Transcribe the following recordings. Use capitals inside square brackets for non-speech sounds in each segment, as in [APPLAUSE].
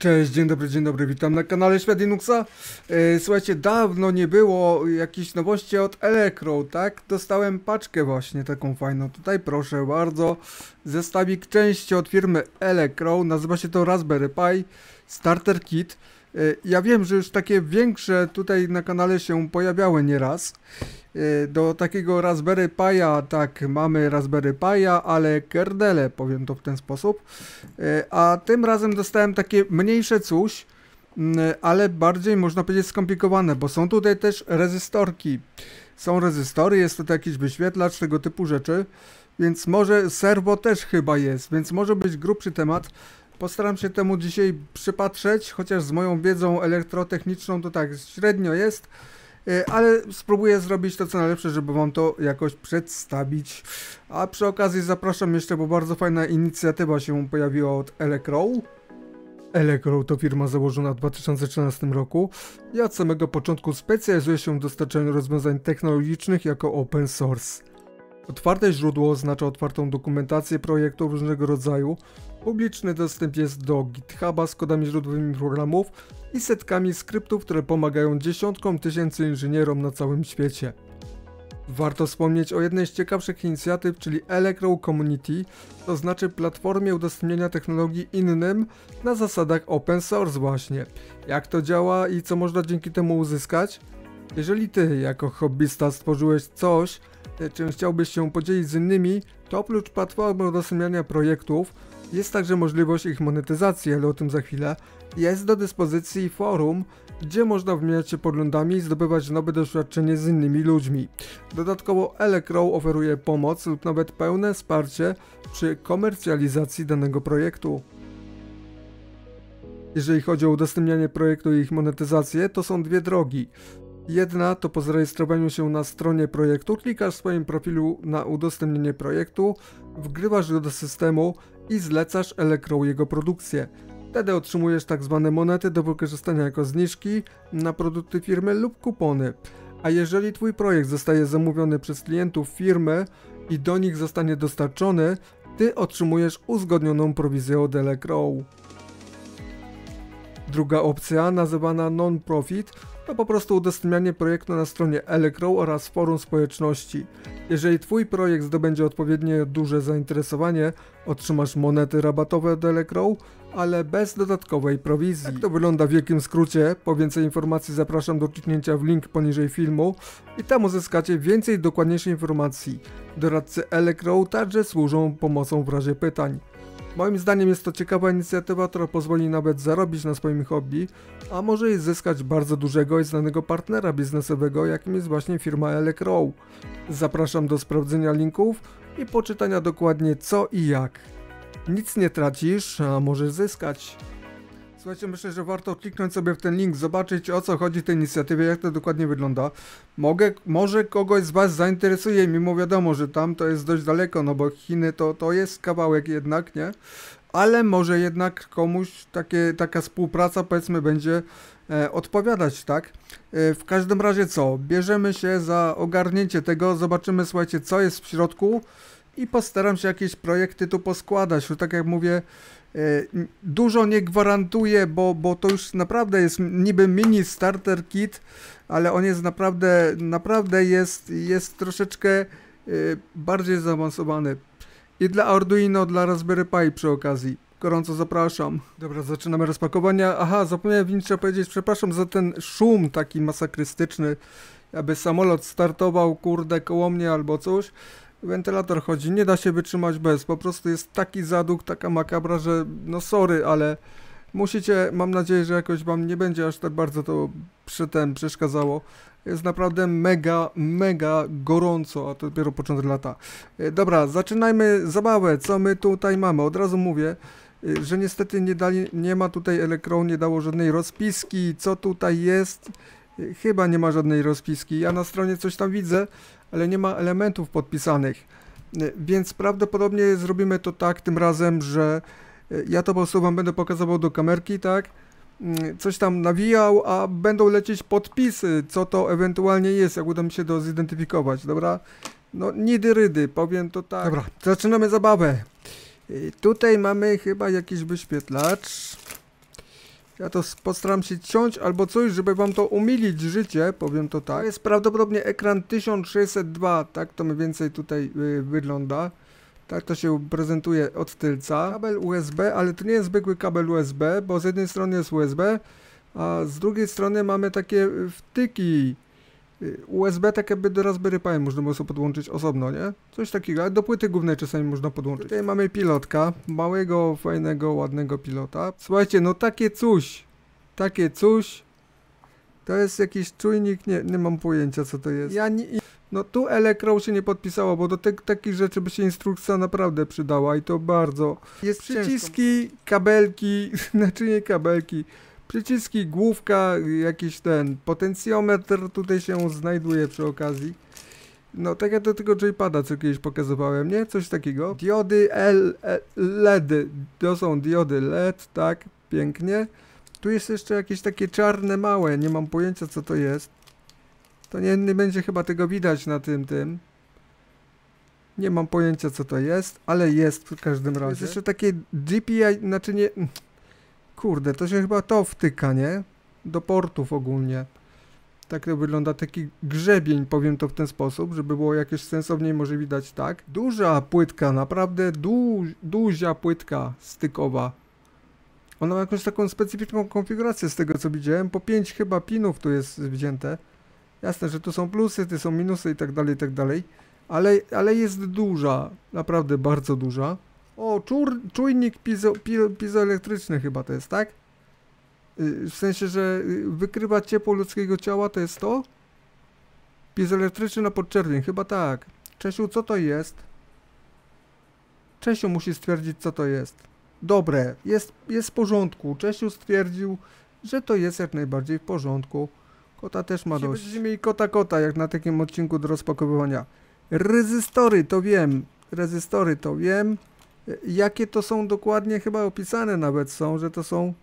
Cześć, dzień dobry, dzień dobry, witam na kanale Świat Linuxa. E, słuchajcie, dawno nie było jakichś nowości od Elecrow, tak? Dostałem paczkę właśnie taką fajną, tutaj proszę bardzo. Zestawik części od firmy Elecrow. nazywa się to Raspberry Pi Starter Kit. E, ja wiem, że już takie większe tutaj na kanale się pojawiały nieraz. E, do takiego Raspberry Pi'a, tak, mamy Raspberry Pi'a, ale kerdele, powiem to w ten sposób. E, a tym razem dostałem takie mniejsze coś, mm, ale bardziej można powiedzieć skomplikowane, bo są tutaj też rezystorki. Są rezystory, jest tutaj jakiś wyświetlacz, tego typu rzeczy. Więc może serwo też chyba jest, więc może być grubszy temat. Postaram się temu dzisiaj przypatrzeć, chociaż z moją wiedzą elektrotechniczną to tak średnio jest, e, ale spróbuję zrobić to co najlepsze, żeby wam to jakoś przedstawić. A przy okazji zapraszam jeszcze, bo bardzo fajna inicjatywa się pojawiła od Elecrow. Elecrow to firma założona w 2013 roku Ja od samego początku specjalizuje się w dostarczaniu rozwiązań technologicznych jako open source. Otwarte źródło oznacza otwartą dokumentację projektów różnego rodzaju. Publiczny dostęp jest do GitHuba z kodami źródłowymi programów i setkami skryptów, które pomagają dziesiątkom tysięcy inżynierom na całym świecie. Warto wspomnieć o jednej z ciekawszych inicjatyw, czyli Electro Community, to znaczy platformie udostępnienia technologii innym na zasadach open source właśnie. Jak to działa i co można dzięki temu uzyskać? Jeżeli ty jako hobbysta stworzyłeś coś, E, czym chciałbyś się podzielić z innymi, to oprócz platformy udostępniania projektów, jest także możliwość ich monetyzacji, ale o tym za chwilę. Jest do dyspozycji forum, gdzie można wymieniać się poglądami i zdobywać nowe doświadczenie z innymi ludźmi. Dodatkowo Elecrow oferuje pomoc lub nawet pełne wsparcie przy komercjalizacji danego projektu. Jeżeli chodzi o udostępnianie projektu i ich monetyzację, to są dwie drogi. Jedna to po zarejestrowaniu się na stronie projektu klikasz w swoim profilu na udostępnienie projektu, wgrywasz go do systemu i zlecasz Elektrą jego produkcję. Wtedy otrzymujesz tak zwane monety do wykorzystania jako zniżki na produkty firmy lub kupony. A jeżeli Twój projekt zostaje zamówiony przez klientów firmy i do nich zostanie dostarczony, Ty otrzymujesz uzgodnioną prowizję od Elektrą. Druga opcja, nazywana non-profit, to po prostu udostępnianie projektu na stronie Elecrow oraz forum społeczności. Jeżeli Twój projekt zdobędzie odpowiednie duże zainteresowanie, otrzymasz monety rabatowe od Elecrow, ale bez dodatkowej prowizji. Tak to wygląda w wielkim skrócie. Po więcej informacji zapraszam do kliknięcia w link poniżej filmu i tam uzyskacie więcej dokładniejszych informacji. Doradcy Elecrow także służą pomocą w razie pytań. Moim zdaniem jest to ciekawa inicjatywa, która pozwoli nawet zarobić na swoim hobby, a może i zyskać bardzo dużego i znanego partnera biznesowego, jakim jest właśnie firma Elecrow. Zapraszam do sprawdzenia linków i poczytania dokładnie co i jak. Nic nie tracisz, a możesz zyskać. Słuchajcie, myślę, że warto kliknąć sobie w ten link, zobaczyć o co chodzi w tej inicjatywie, jak to dokładnie wygląda. Mogę, może kogoś z Was zainteresuje, mimo wiadomo, że tam to jest dość daleko, no bo Chiny to, to jest kawałek jednak, nie? Ale może jednak komuś takie, taka współpraca, powiedzmy, będzie e, odpowiadać, tak? E, w każdym razie co? Bierzemy się za ogarnięcie tego, zobaczymy, słuchajcie, co jest w środku i postaram się jakieś projekty tu poskładać, tak jak mówię, Y, dużo nie gwarantuje, bo, bo to już naprawdę jest niby mini starter kit, ale on jest naprawdę, naprawdę jest, jest troszeczkę y, bardziej zaawansowany. I dla Arduino, dla Raspberry Pi przy okazji. Gorąco zapraszam. Dobra, zaczynamy rozpakowania. Aha, zapomniałem Winicza powiedzieć, przepraszam za ten szum taki masakrystyczny, aby samolot startował, kurde, koło mnie albo coś wentylator chodzi, nie da się wytrzymać bez, po prostu jest taki zaduk, taka makabra, że no sorry, ale musicie, mam nadzieję, że jakoś wam nie będzie aż tak bardzo to przy tym przeszkadzało. Jest naprawdę mega, mega gorąco, a to dopiero początek lata. E, dobra, zaczynajmy zabawę, co my tutaj mamy, od razu mówię e, że niestety nie, dali, nie ma tutaj elektron, nie dało żadnej rozpiski, co tutaj jest, e, chyba nie ma żadnej rozpiski, ja na stronie coś tam widzę, ale nie ma elementów podpisanych. Y, więc prawdopodobnie zrobimy to tak tym razem, że y, ja to po prostu wam będę pokazywał do kamerki, tak? Mm, coś tam nawijał, a będą lecieć podpisy, co to ewentualnie jest, jak uda mi się to zidentyfikować, dobra? No nidy rydy, powiem to tak. Dobra, zaczynamy zabawę. Y, tutaj mamy chyba jakiś wyświetlacz. Ja to postaram się ciąć albo coś, żeby wam to umilić życie, powiem to tak. Jest prawdopodobnie ekran 1602, tak to mniej więcej tutaj y, wygląda. Tak to się prezentuje od tylca. Kabel USB, ale to nie jest zwykły kabel USB, bo z jednej strony jest USB, a z drugiej strony mamy takie y, wtyki Y, USB tak jakby do Raspberry Pi można było sobie podłączyć osobno, nie? Coś takiego, ale do płyty głównej czasami można podłączyć. Tutaj mamy pilotka, małego, fajnego, ładnego pilota. Słuchajcie, no takie coś, takie coś, to jest jakiś czujnik, nie, nie mam pojęcia co to jest. Ja nie, no tu Elekro się nie podpisało, bo do te, takich rzeczy by się instrukcja naprawdę przydała i to bardzo. Jest przyciski, kabelki, [LAUGHS] znaczy nie kabelki, Przyciski, główka, jakiś ten potencjometr tutaj się znajduje przy okazji. No, tak jak do tego J-pada, co kiedyś pokazywałem, nie? Coś takiego. Diody L, e, LEDy, to są diody LED, tak, pięknie. Tu jest jeszcze jakieś takie czarne, małe, nie mam pojęcia co to jest. To nie, nie będzie chyba tego widać na tym, tym. Nie mam pojęcia co to jest, ale jest w każdym razie. Jest jeszcze takie GPI, znaczy nie, Kurde, to się chyba to wtyka, nie? Do portów ogólnie. Tak to wygląda, taki grzebień, powiem to w ten sposób, żeby było jakieś sensowniej, może widać tak. Duża płytka, naprawdę du duża płytka stykowa. Ona ma jakąś taką specyficzną konfigurację z tego co widziałem, po 5 chyba pinów tu jest wzięte. Jasne, że tu są plusy, tu są minusy i tak dalej, i tak dalej. Ale, ale jest duża, naprawdę bardzo duża. O, czur, czujnik pizo, pizoelektryczny chyba to jest, tak? Y, w sensie, że y, wykrywa ciepło ludzkiego ciała, to jest to? Pizoelektryczny na podczerwień, chyba tak. Czesiu, co to jest? Czesiu musi stwierdzić, co to jest. Dobre, jest, jest w porządku. Czesiu stwierdził, że to jest jak najbardziej w porządku. Kota też ma dość. Będziemy mieli kota kota, jak na takim odcinku do rozpakowywania. Rezystory, to wiem. Rezystory, to wiem jakie to są dokładnie chyba opisane nawet są, że to są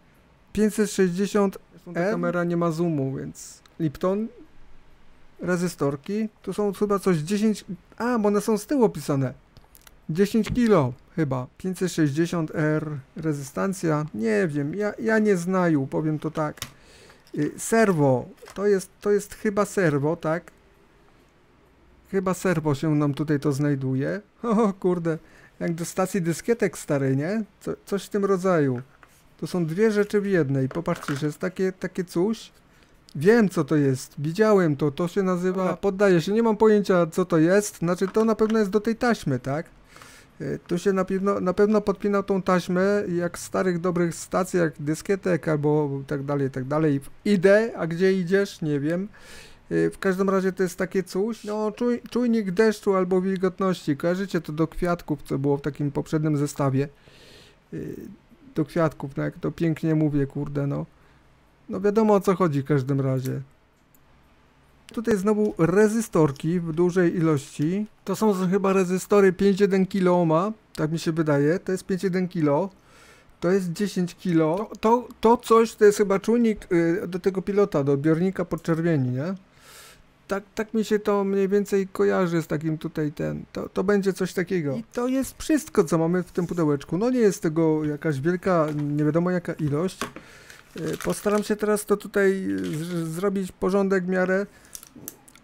560 ta kamera nie ma zoomu, więc Lipton rezystorki, to są chyba coś 10, a bo one są z tyłu opisane 10 kilo chyba 560R rezystancja, nie wiem, ja, ja nie znaju, powiem to tak y, serwo, to jest, to jest chyba serwo, tak? Chyba serwo się nam tutaj to znajduje. [LAUGHS] O kurde, jak do stacji dyskietek starej, nie? Co, coś w tym rodzaju. To są dwie rzeczy w jednej. Popatrzcie, że jest takie, takie coś. Wiem, co to jest. Widziałem to. To się nazywa... Poddaję się. Nie mam pojęcia, co to jest. Znaczy, to na pewno jest do tej taśmy, tak? E, tu się na pewno, na pewno podpinał tą taśmę, jak starych dobrych stacjach, dyskietek albo tak dalej, tak dalej. Idę, a gdzie idziesz? Nie wiem. Y, w każdym razie to jest takie coś, no czuj, czujnik deszczu albo wilgotności. Kojarzycie to do kwiatków, co było w takim poprzednim zestawie. Y, do kwiatków, no jak to pięknie mówię, kurde, no. No wiadomo o co chodzi w każdym razie. Tutaj znowu rezystorki w dużej ilości. To są chyba rezystory 5,1 kilo tak mi się wydaje. To jest 5,1 kilo. To jest 10 kilo. To, to, to, coś to jest chyba czujnik y, do tego pilota, do odbiornika podczerwieni, nie? tak, tak mi się to mniej więcej kojarzy z takim tutaj ten. To, to będzie coś takiego. I to jest wszystko, co mamy w tym pudełeczku. No nie jest tego jakaś wielka, nie wiadomo jaka ilość. E, postaram się teraz to tutaj zrobić porządek w miarę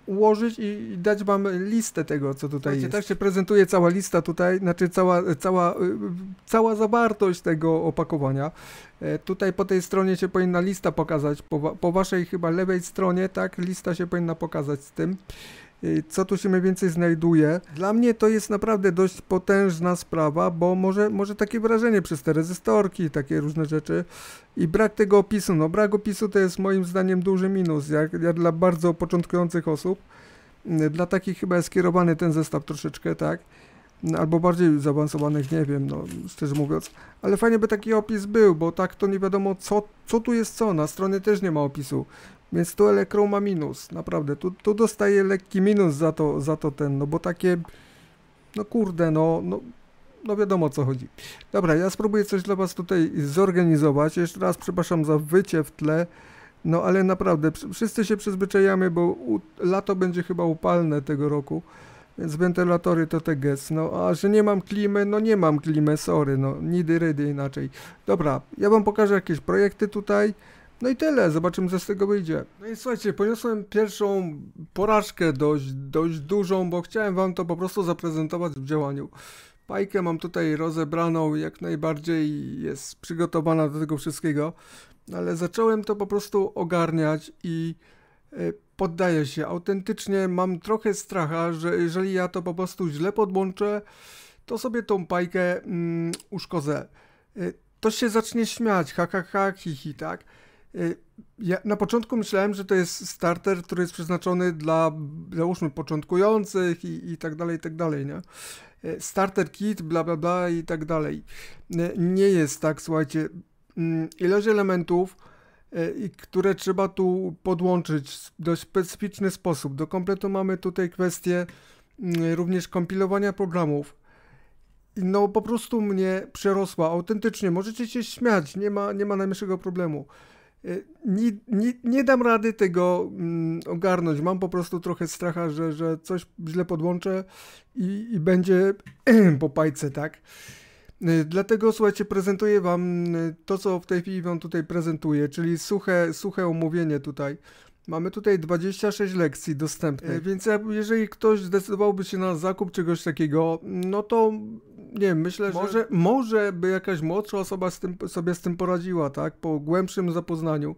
ułożyć i dać wam listę tego, co tutaj Słuchajcie, jest. Tak się prezentuje cała lista tutaj, znaczy cała, cała, y, cała zawartość tego opakowania. E, tutaj po tej stronie się powinna lista pokazać, po, po waszej chyba lewej stronie, tak, lista się powinna pokazać z tym co tu się mniej więcej znajduje. Dla mnie to jest naprawdę dość potężna sprawa, bo może, może takie wrażenie przez te rezystorki, takie różne rzeczy i brak tego opisu. No brak opisu to jest moim zdaniem duży minus, jak, jak dla bardzo początkujących osób. Mm, dla takich chyba jest skierowany ten zestaw troszeczkę, tak? Mm, albo bardziej zaawansowanych, nie wiem, no szczerze mówiąc. Ale fajnie by taki opis był, bo tak to nie wiadomo co, co tu jest co, na stronie też nie ma opisu. Więc tu Elektro ma minus, naprawdę. Tu, tu dostaje lekki minus za to, za to ten, no bo takie... No kurde, no, no, no wiadomo o co chodzi. Dobra, ja spróbuję coś dla was tutaj zorganizować. Jeszcze raz przepraszam za wycie w tle. No ale naprawdę, wszyscy się przyzwyczajamy, bo lato będzie chyba upalne tego roku. Więc wentylatory to te gest. No a że nie mam klimy, no nie mam klimy, sorry, no nidy rydy inaczej. Dobra, ja wam pokażę jakieś projekty tutaj. No i tyle, zobaczymy co z tego wyjdzie. No i słuchajcie, poniosłem pierwszą porażkę dość, dość dużą, bo chciałem wam to po prostu zaprezentować w działaniu. Pajkę mam tutaj rozebraną, jak najbardziej jest przygotowana do tego wszystkiego, ale zacząłem to po prostu ogarniać i e, poddaję się. Autentycznie mam trochę stracha, że jeżeli ja to po prostu źle podłączę, to sobie tą pajkę mm, uszkodzę. E, to się zacznie śmiać, ha, ha, ha, hi, hi, tak? Y, ja na początku myślałem, że to jest starter, który jest przeznaczony dla, załóżmy, początkujących i, i tak dalej, i tak dalej, nie? Y, starter kit, bla, bla, bla i tak dalej. Y, nie jest tak, słuchajcie. Mm, Ilość elementów, które trzeba tu podłączyć w dość specyficzny sposób. Do kompletu mamy tutaj kwestię mm, również kompilowania programów. No po prostu mnie przerosła, autentycznie, możecie się śmiać, nie ma, nie ma najmniejszego problemu nie, y, nie, nie dam rady tego mm, ogarnąć. Mam po prostu trochę stracha, że, że coś źle podłączę i, i będzie [CLEARS THROAT] po pajce, tak? Y, dlatego słuchajcie, prezentuję Wam y, to, co w tej chwili Wam tutaj prezentuję, czyli suche, suche omówienie tutaj. Mamy tutaj 26 lekcji dostępnych, więc jeżeli ktoś zdecydowałby się na zakup czegoś takiego, no to nie wiem, myślę, może, że... Może by jakaś młodsza osoba z tym, sobie z tym poradziła, tak? Po głębszym zapoznaniu.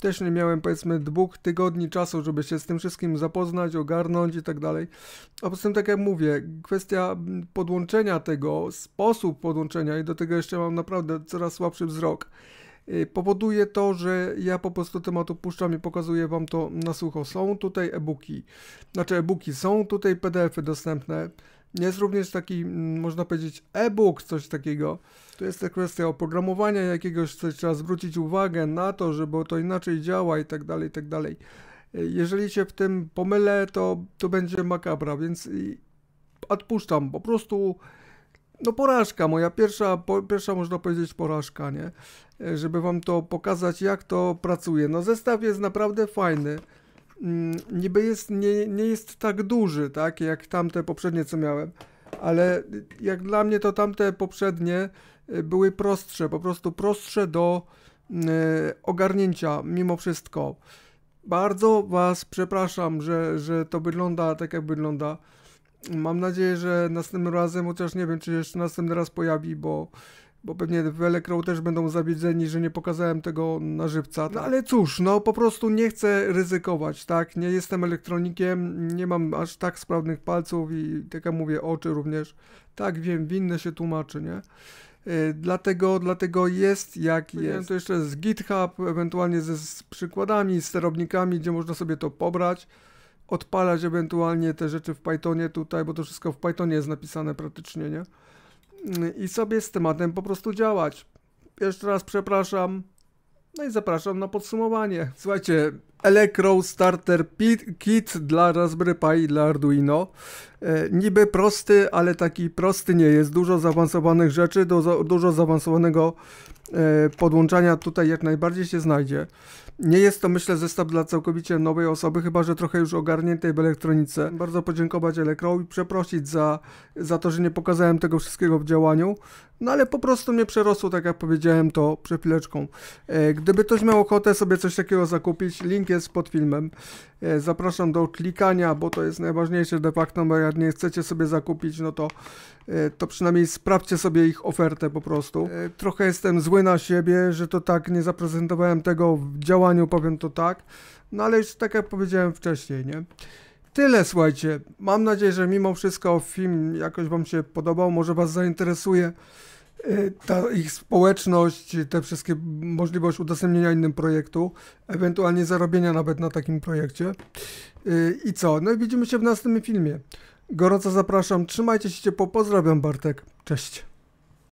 Też nie miałem, powiedzmy, dwóch tygodni czasu, żeby się z tym wszystkim zapoznać, ogarnąć i tak dalej. A poza tym, tak jak mówię, kwestia podłączenia tego, sposób podłączenia i do tego jeszcze mam naprawdę coraz słabszy wzrok y, powoduje to, że ja po prostu temat opuszczam i pokazuję Wam to na sucho. Są tutaj e-booki, znaczy e-booki, są tutaj PDFy dostępne, jest również taki, mm, można powiedzieć, e-book, coś takiego. To jest ta kwestia oprogramowania jakiegoś, coś trzeba zwrócić uwagę na to, żeby to inaczej działa i tak dalej, i tak dalej. E, jeżeli się w tym pomylę, to, to będzie makabra, więc odpuszczam. Po prostu, no porażka, moja pierwsza, po, pierwsza można powiedzieć porażka, nie? E, żeby wam to pokazać, jak to pracuje. No zestaw jest naprawdę fajny. Mm, niby jest, nie, nie jest tak duży, tak, jak tamte poprzednie, co miałem, ale jak dla mnie to tamte poprzednie y, były prostsze, po prostu prostsze do y, ogarnięcia mimo wszystko. Bardzo Was przepraszam, że, że to wygląda tak, jak wygląda. Mam nadzieję, że następnym razem, chociaż nie wiem, czy jeszcze następny raz pojawi, bo bo pewnie w Elekro też będą zawiedzeni, że nie pokazałem tego na żywca. No ale cóż, no po prostu nie chcę ryzykować, tak? Nie jestem elektronikiem, nie mam aż tak sprawnych palców i tak jak mówię, oczy również. Tak, wiem, winne się tłumaczy, nie? Y, dlatego, dlatego jest jak jest. Wiem, To jeszcze z GitHub, ewentualnie ze, z przykładami, z sterownikami, gdzie można sobie to pobrać odpalać ewentualnie te rzeczy w Pythonie tutaj, bo to wszystko w Pythonie jest napisane praktycznie, nie? i sobie z tematem po prostu działać. Jeszcze raz przepraszam. No i zapraszam na podsumowanie. Słuchajcie, Electro Starter Kit dla Raspberry Pi i dla Arduino. E, niby prosty, ale taki prosty nie jest. Dużo zaawansowanych rzeczy, dużo, dużo zaawansowanego e, podłączania tutaj jak najbardziej się znajdzie. Nie jest to, myślę, zestaw dla całkowicie nowej osoby, chyba że trochę już ogarniętej w elektronice. Bardzo podziękować Elekro i przeprosić za, za to, że nie pokazałem tego wszystkiego w działaniu. No ale po prostu mnie przerosło, tak jak powiedziałem to przed chwileczką. E, gdyby ktoś miał ochotę sobie coś takiego zakupić, link jest pod filmem. E, zapraszam do klikania, bo to jest najważniejsze de facto, bo jak nie chcecie sobie zakupić, no to E, to przynajmniej sprawdźcie sobie ich ofertę po prostu. E, trochę jestem zły na siebie, że to tak nie zaprezentowałem tego w działaniu, powiem to tak. No ale już tak jak powiedziałem wcześniej, nie? Tyle, słuchajcie. Mam nadzieję, że mimo wszystko film jakoś Wam się podobał, może Was zainteresuje e, ta ich społeczność, te wszystkie możliwość udostępnienia innym projektu, ewentualnie zarobienia nawet na takim projekcie. I co? No i widzimy się w następnym filmie. Gorąco zapraszam, trzymajcie się Po pozdrawiam Bartek, cześć.